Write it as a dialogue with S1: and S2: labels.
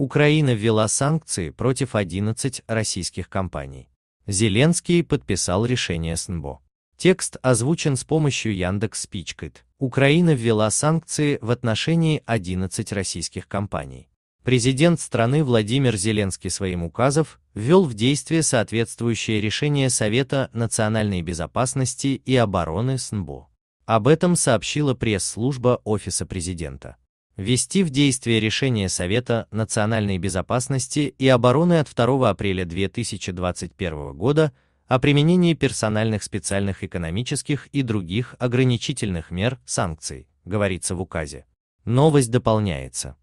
S1: Украина ввела санкции против 11 российских компаний. Зеленский подписал решение СНБО. Текст озвучен с помощью Яндекс Спичкит. Украина ввела санкции в отношении 11 российских компаний. Президент страны Владимир Зеленский своим указов ввел в действие соответствующее решение Совета национальной безопасности и обороны СНБО. Об этом сообщила пресс-служба Офиса президента ввести в действие решение Совета национальной безопасности и обороны от 2 апреля 2021 года о применении персональных специальных экономических и других ограничительных мер санкций, говорится в указе. Новость дополняется.